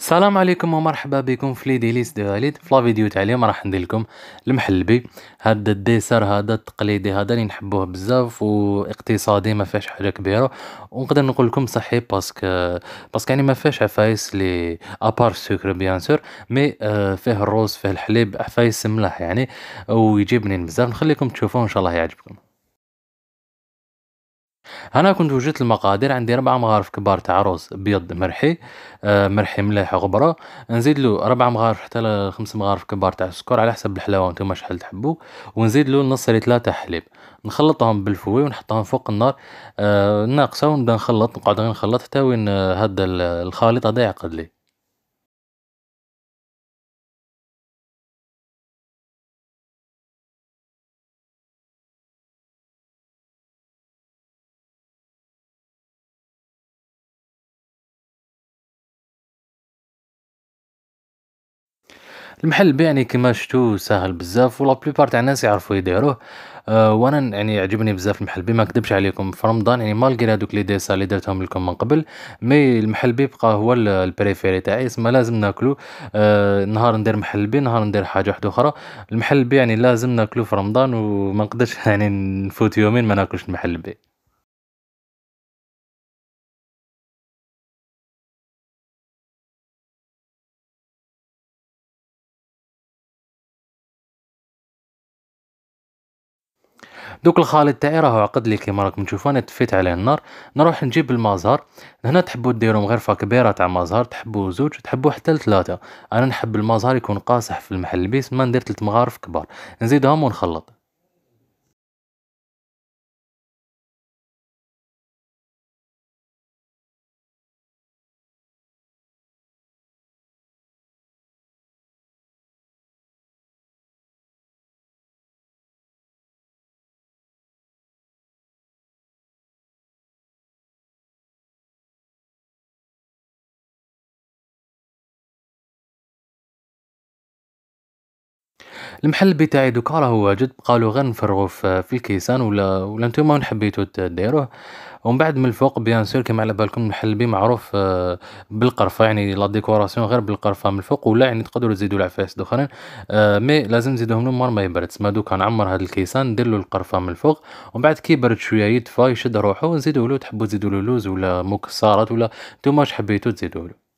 السلام عليكم ومرحبا بكم في لي ديليس دو غاليد في فيديو تاع اليوم راح ندير لكم المحلبي هذا الديسر هذا التقليدي هذا اللي نحبوه بزاف واقتصادي ما فيهش حاجه كبيره ونقدر نقول لكم صحي باسكو باسكو يعني ما فيهش عفايس لي ابار سكر بيان سور مي آه، فيه الروز فيه الحليب عفايس ملاح يعني ويجيبني بزاف نخليكم تشوفوه ان شاء الله يعجبكم انا كنت وجدت المقادير عندي ربع مغارف كبار تاع رز ابيض مرحي آه، مرحي مليح غبره نزيد له ربع مغارف حتى لخمس مغارف كبار تاع السكر على حسب الحلاوه نتوما شحال تحبوا ونزيد له نص ريتلا تاع حليب نخلطهم بالفوي ونحطهم فوق النار آه، ناقصه ونبدا نخلط نقعد غير نخلط حتى وين هذا آه، الخليط هذا يعقد لي المحل يعني كما شفتو ساهل بزاف ولا بلوبار تاع الناس يعرفوا يديروه أه وانا يعني عجبني بزاف المحل بي ما نكذبش عليكم في رمضان يعني مالغري هذوك لي ديسا اللي درتهم لكم من قبل مي المحل بي بقى هو البريفيري تاعي اسما لازم ناكلو أه نهار ندير محل بي نهار ندير حاجه واحده اخرى المحل بي يعني لازم ناكلو في رمضان وما نقدرش يعني نفوت يومين ما ناكلش المحل بي دوك الخليط تاعي راهو عقد لي كيما راكم تشوفو انا تفيت عليه النار نروح نجيب المزهر هنا تحبوا ديروا مغرفه كبيره تاع مزهر تحبوا زوج تحبوا حتى لثلاثه انا نحب المزهر يكون قاصح في المحل بيس ما ندير ثلاث مغارف كبار نزيدهم ونخلط المحل بتاعي دوكا راهو واجد بقالو غير نفرغو في الكيسان ولا ولا نتوما وين حبيتو ديروه ومن بعد من الفوق بيان سور كيما على بالكم المحل بي معروف آه، بالقرفه يعني لا ديكوراسيون غير بالقرفه من الفوق ولا يعني تقدروا تزيدوا العفايس دوخرين آه، مي لازم نزيدوهم له ما يبرد تسمى دوكا نعمر هذا الكيسان ندير له القرفه من الفوق ومن بعد كي يبرد شويه يدفى يشد روحو ونزيدوا له تحبوا تزيدوا له لوز ولا مكسرات ولا نتوما واش حبيتو تزيدوا له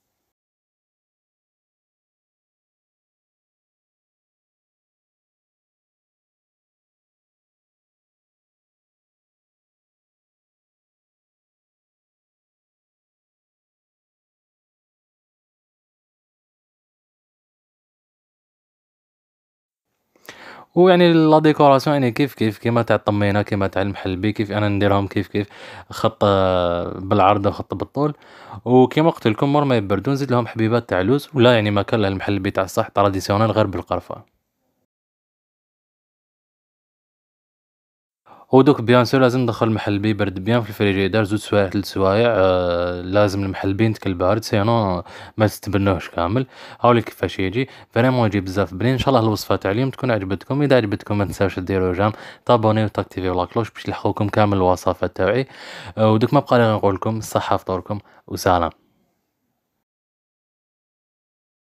ويعني لا ديكوراسيون يعني كيف كيف كيما تاع الطمينه كيما تاع المحلبي كيف انا نديرهم كيف كيف خط آه، بالعرض وخط بالطول وكيما قلت لكم مور ما يبردون نزيد لهم حبيبات تاع لوز ولا يعني ما كان المحلبي تاع الصح تراديسيونال غير بالقرفه ودوك بيان سور لازم ندخل المحل بي برد بيان في الفريجيدار زوج سوايع ثلاث سوايع آه لازم المحل بي يتكل بارد سينو ما تستبنوهش كامل لي كيفاش يجي فريمون يجي بزاف بنين ان شاء الله الوصفه تاع اليوم تكون عجبتكم اذا عجبتكم ما تنساوش ديروا جام تابوني وتاكتيفي لا كلوش باش تلحقوكم كامل الوصفات تاعي آه ودوك ما بقى نقول لكم الصحه فطوركم وسلام